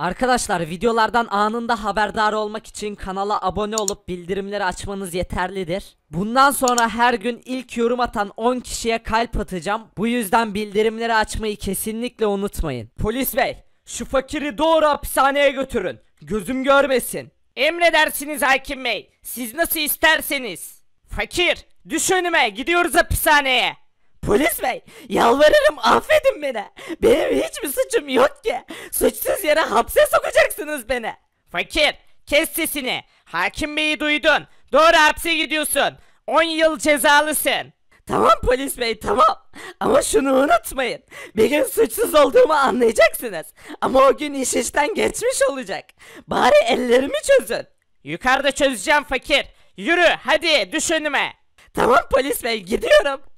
Arkadaşlar videolardan anında haberdar olmak için kanala abone olup bildirimleri açmanız yeterlidir. Bundan sonra her gün ilk yorum atan 10 kişiye kalp atacağım. Bu yüzden bildirimleri açmayı kesinlikle unutmayın. Polis bey şu fakiri doğru hapishaneye götürün. Gözüm görmesin. Emredersiniz hakim bey. Siz nasıl isterseniz. Fakir düş önüme gidiyoruz hapishaneye. Polis bey yalvarırım affedin beni. Benim hiç hiçbir suçum yok ki. Suçsuz yere hapse sokacaksınız beni. Fakir kes sesini. Hakim beyi duydun. Doğru hapse gidiyorsun. 10 yıl cezalısın. Tamam polis bey tamam. Ama şunu unutmayın. Bir gün suçsuz olduğumu anlayacaksınız. Ama o gün iş işten geçmiş olacak. Bari ellerimi çözün. Yukarıda çözeceğim fakir. Yürü hadi düş önüme. Tamam polis bey gidiyorum.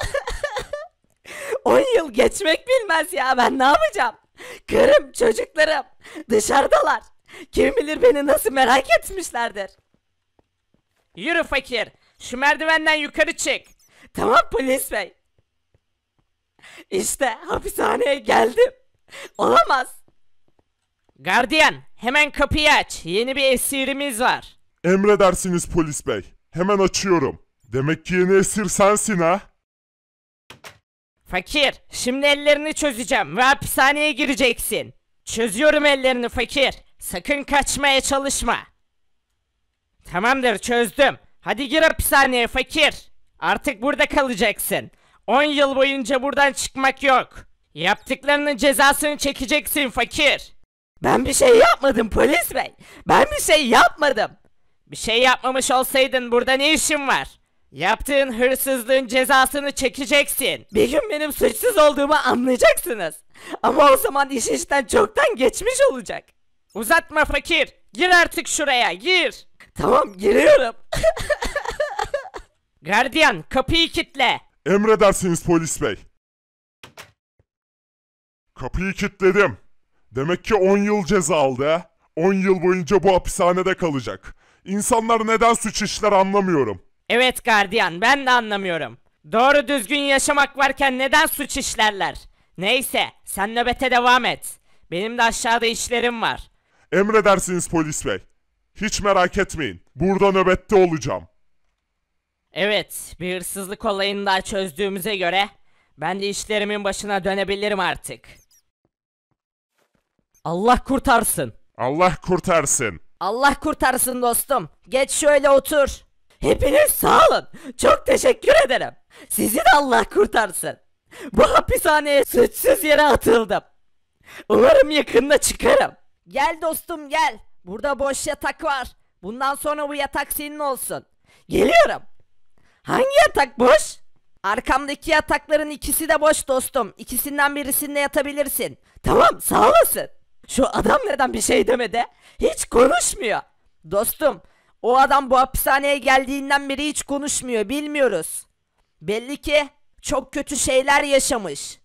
10 yıl geçmek bilmez ya ben ne yapacağım? Kırım çocuklarım dışarıdalar. Kim bilir beni nasıl merak etmişlerdir. Yürü fakir. Şu merdivenden yukarı çık. Tamam polis bey. İşte hapishaneye geldim. Olamaz. Gardiyan hemen kapıyı aç. Yeni bir esirimiz var. Emredersiniz polis bey. Hemen açıyorum. Demek ki yeni esir sensin ha? Fakir, şimdi ellerini çözeceğim ve hapishaneye gireceksin. Çözüyorum ellerini fakir. Sakın kaçmaya çalışma. Tamamdır çözdüm. Hadi gir hapishaneye fakir. Artık burada kalacaksın. 10 yıl boyunca buradan çıkmak yok. Yaptıklarının cezasını çekeceksin fakir. Ben bir şey yapmadım polis bey. Ben bir şey yapmadım. Bir şey yapmamış olsaydın burada ne işin var? Yaptığın hırsızlığın cezasını çekeceksin. Bir gün benim suçsuz olduğumu anlayacaksınız. Ama o zaman iş işten çoktan geçmiş olacak. Uzatma fakir. Gir artık şuraya gir. Tamam giriyorum. Gardiyan kapıyı kitle. Emredersiniz polis bey. Kapıyı kilitledim. Demek ki 10 yıl ceza aldı he? 10 yıl boyunca bu hapishanede kalacak. İnsanlar neden suç işler anlamıyorum. Evet gardiyan ben de anlamıyorum. Doğru düzgün yaşamak varken neden suç işlerler? Neyse sen nöbete devam et. Benim de aşağıda işlerim var. Emredersiniz polis bey. Hiç merak etmeyin. Burada nöbette olacağım. Evet bir hırsızlık olayını daha çözdüğümüze göre ben de işlerimin başına dönebilirim artık. Allah kurtarsın. Allah kurtarsın. Allah kurtarsın dostum. Geç şöyle otur. Hepiniz sağ olun. Çok teşekkür ederim. Sizi de Allah kurtarsın. Bu hapishaneye suçsuz yere atıldım. Umarım yakında çıkarım. Gel dostum gel. Burada boş yatak var. Bundan sonra bu yatak senin olsun. Geliyorum. Hangi yatak boş? Arkamdaki yatakların ikisi de boş dostum. İkisinden birisinde yatabilirsin. Tamam sağ olasın. Şu adam neden bir şey demedi? Hiç konuşmuyor. Dostum o adam bu hapishaneye geldiğinden beri hiç konuşmuyor bilmiyoruz. Belli ki çok kötü şeyler yaşamış.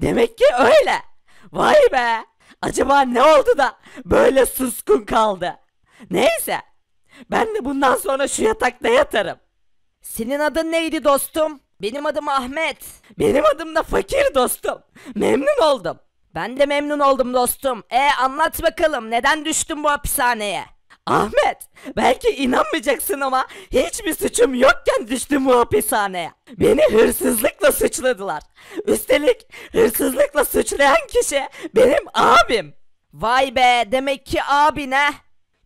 Demek ki öyle. Vay be. Acaba ne oldu da böyle suskun kaldı? Neyse. Ben de bundan sonra şu yatakta yatarım. Senin adın neydi dostum? Benim adım Ahmet. Benim adım da Fakir dostum. Memnun oldum. Ben de memnun oldum dostum. E anlat bakalım neden düştün bu hapishaneye? Ahmet belki inanmayacaksın ama hiçbir suçum yokken düştüm bu hapishaneye. Beni hırsızlıkla suçladılar. Üstelik hırsızlıkla suçlayan kişi benim abim. Vay be demek ki abine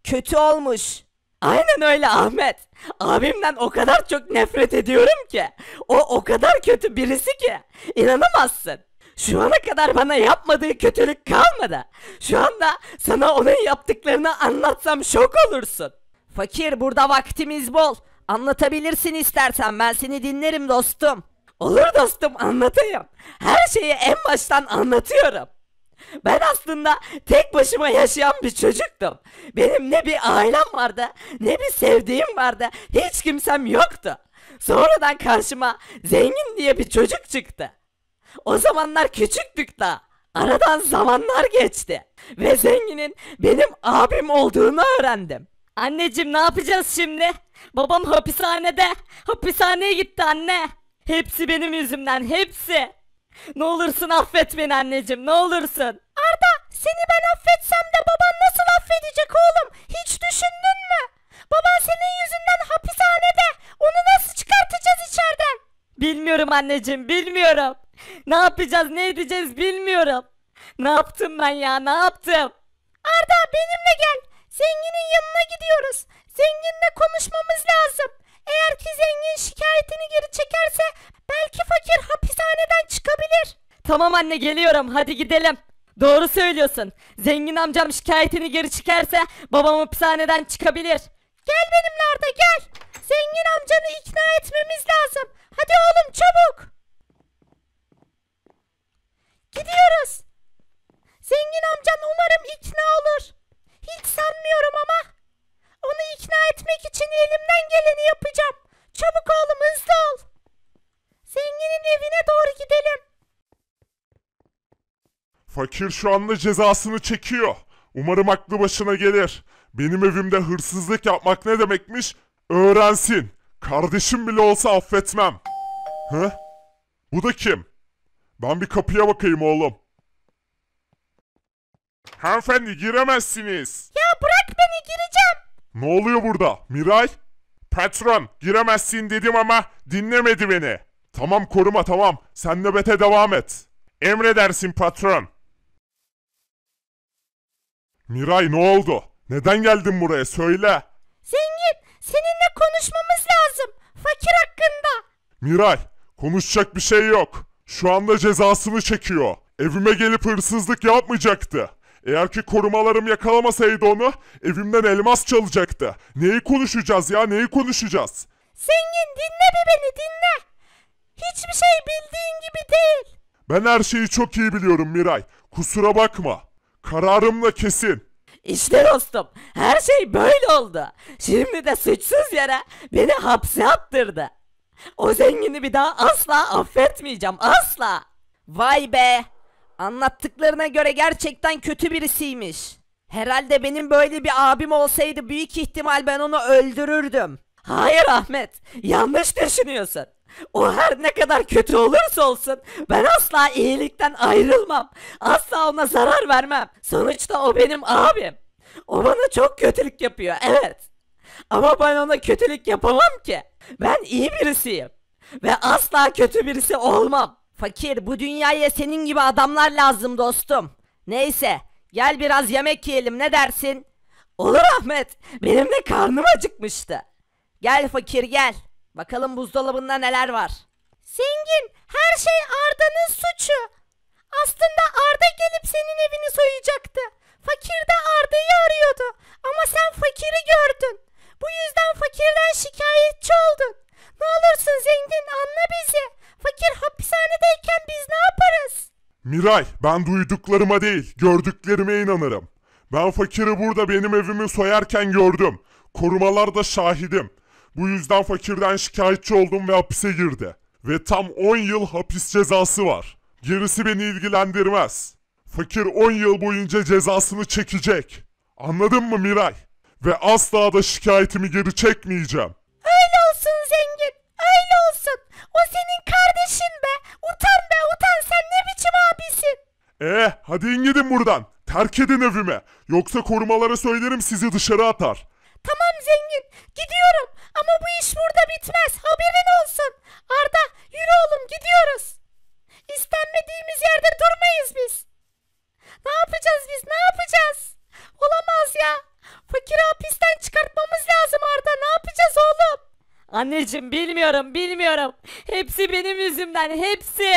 kötü olmuş. Aynen öyle Ahmet. Abimden o kadar çok nefret ediyorum ki. O o kadar kötü birisi ki. İnanamazsın. Şu ana kadar bana yapmadığı kötülük kalmadı. Şu anda sana onun yaptıklarını anlatsam şok olursun. Fakir burada vaktimiz bol. Anlatabilirsin istersen ben seni dinlerim dostum. Olur dostum anlatayım. Her şeyi en baştan anlatıyorum. Ben aslında tek başıma yaşayan bir çocuktum. Benim ne bir ailem vardı, ne bir sevdiğim vardı, hiç kimsem yoktu. Sonradan karşıma zengin diye bir çocuk çıktı. O zamanlar küçüktük da. Aradan zamanlar geçti. Ve zenginin benim abim olduğunu öğrendim. Anneciğim ne yapacağız şimdi? Babam hapishanede. Hapishaneye gitti anne. Hepsi benim yüzümden hepsi. Ne olursun affet beni anneciğim ne olursun. Arda seni ben affetsem de baban nasıl affedecek oğlum? Hiç düşündün mü? Baban senin yüzünden hapishanede. Onu nasıl çıkartacağız içeriden? Bilmiyorum anneciğim bilmiyorum. Ne yapacağız ne edeceğiz bilmiyorum. Ne yaptım ben ya ne yaptım? Arda benimle gel. Zenginin yanına gidiyoruz. Zenginle konuşmamız lazım. Eğer ki zengin şikayetini geri çekerse belki fakir hapishaneden çıkabilir. Tamam anne geliyorum hadi gidelim. Doğru söylüyorsun. Zengin amcam şikayetini geri çekerse babam hapishaneden çıkabilir. Gel benimle Arda gel. Zengin amcanı ikna etmemiz lazım. Hadi oğlum çabuk. Gidiyoruz. Zengin amcan umarım ikna olur. Hiç sanmıyorum ama. Onu ikna etmek için elimden geleni yapacağım. Çabuk oğlum hızlı ol. Zenginin evine doğru gidelim. Fakir şu anda cezasını çekiyor. Umarım aklı başına gelir. Benim evimde hırsızlık yapmak ne demekmiş öğrensin. Kardeşim bile olsa affetmem. Hı? Bu da kim? Ben bir kapıya bakayım oğlum. Hanımefendi giremezsiniz. Ya bırak beni gireceğim. Ne oluyor burada Miray? Patron giremezsin dedim ama dinlemedi beni. Tamam koruma tamam sen nöbete devam et. Emredersin patron. Miray ne oldu? Neden geldin buraya söyle. Zengin seninle konuşmamız lazım. Fakir hakkında. Miray konuşacak bir şey yok. Şu anda cezasını çekiyor. Evime gelip hırsızlık yapmayacaktı. Eğer ki korumalarım yakalamasaydı onu evimden elmas çalacaktı. Neyi konuşacağız ya neyi konuşacağız? Zengin dinle bir beni dinle. Hiçbir şey bildiğin gibi değil. Ben her şeyi çok iyi biliyorum Miray. Kusura bakma. Kararımla kesin. İşte dostum her şey böyle oldu. Şimdi de suçsuz yere beni hapse attırdı. O zengini bir daha asla affetmeyeceğim asla. Vay be. Anlattıklarına göre gerçekten kötü birisiymiş. Herhalde benim böyle bir abim olsaydı büyük ihtimal ben onu öldürürdüm. Hayır Ahmet, yanlış düşünüyorsun. O her ne kadar kötü olursa olsun ben asla iyilikten ayrılmam. Asla ona zarar vermem. Sonuçta o benim abim. O bana çok kötülük yapıyor, evet. Ama ben ona kötülük yapamam ki. Ben iyi birisiyim. Ve asla kötü birisi olmam. Fakir bu dünyaya senin gibi adamlar lazım dostum. Neyse gel biraz yemek yiyelim ne dersin? Olur Ahmet. Benim de karnım acıkmıştı. Gel fakir gel. Bakalım buzdolabında neler var. Zengin her şey Arda'nın suçu. Miray, ben duyduklarıma değil, gördüklerime inanırım. Ben fakiri burada benim evimi soyarken gördüm. Korumalar da şahidim. Bu yüzden fakirden şikayetçi oldum ve hapise girdi. Ve tam 10 yıl hapis cezası var. Gerisi beni ilgilendirmez. Fakir 10 yıl boyunca cezasını çekecek. Anladın mı Miray? Ve asla da şikayetimi geri çekmeyeceğim. Öyle olsun zengin, öyle olsun. Ee, hadi in gidin buradan. Terk edin evimi. Yoksa korumalara söylerim sizi dışarı atar. Tamam zengin gidiyorum ama bu iş burada bitmez haberin olsun. Arda yürü oğlum gidiyoruz. İstenmediğimiz yerde durmayız biz. Ne yapacağız biz ne yapacağız? Olamaz ya. Fakir hapisten çıkartmamız lazım Arda ne yapacağız oğlum? Anneciğim bilmiyorum bilmiyorum. Hepsi benim yüzümden hepsi.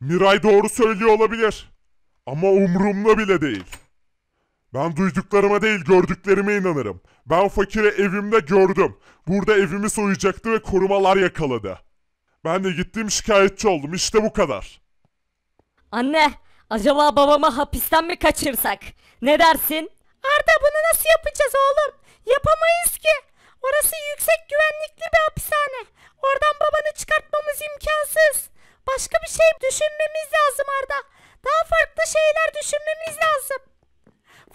Miray doğru söylüyor olabilir. Ama umurumda bile değil. Ben duyduklarıma değil gördüklerime inanırım. Ben fakire evimde gördüm. Burada evimi soyacaktı ve korumalar yakaladı. Ben de gittim şikayetçi oldum. İşte bu kadar. Anne, acaba babama hapisten mi kaçırsak? Ne dersin? Arda bunu nasıl yapacağız oğlum? Yapamayız ki. Orası yüksek güvenlikli bir hapishane. Oradan babanı çıkartmamız imkansız. Başka bir şey düşünmemiz lazım Arda. Daha farklı şeyler düşünmemiz lazım.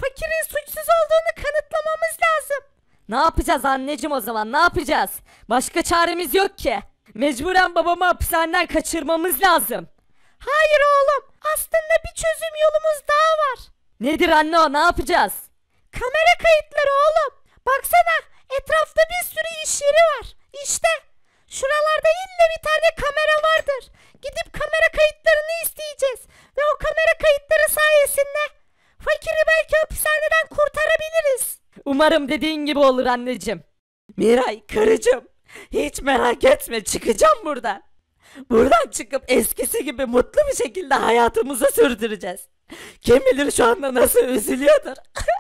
Fakirin suçsuz olduğunu kanıtlamamız lazım. Ne yapacağız anneciğim o zaman ne yapacağız? Başka çaremiz yok ki. Mecburen babamı hapishaneden kaçırmamız lazım. Hayır oğlum aslında bir çözüm yolumuz daha var. Nedir anne o ne yapacağız? Kamera kayıtları oğlum. Baksana etrafta bir sürü iş yeri var. İşte Şuralarda illa bir tane kamera vardır. Gidip kamera kayıtlarını isteyeceğiz. Ve o kamera kayıtları sayesinde fakiri belki hapishaneden kurtarabiliriz. Umarım dediğin gibi olur anneciğim. Miray karıcığım hiç merak etme çıkacağım buradan. Buradan çıkıp eskisi gibi mutlu bir şekilde hayatımızı sürdüreceğiz. Kim bilir şu anda nasıl üzülüyordur.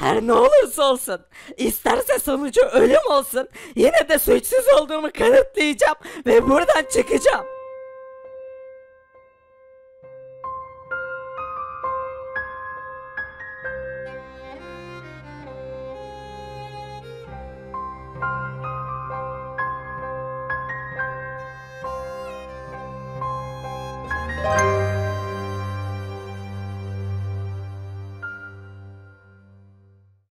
Her ne olursa olsun. isterse sonucu ölüm olsun. Yine de suçsuz olduğumu kanıtlayacağım ve buradan çıkacağım. Thank you.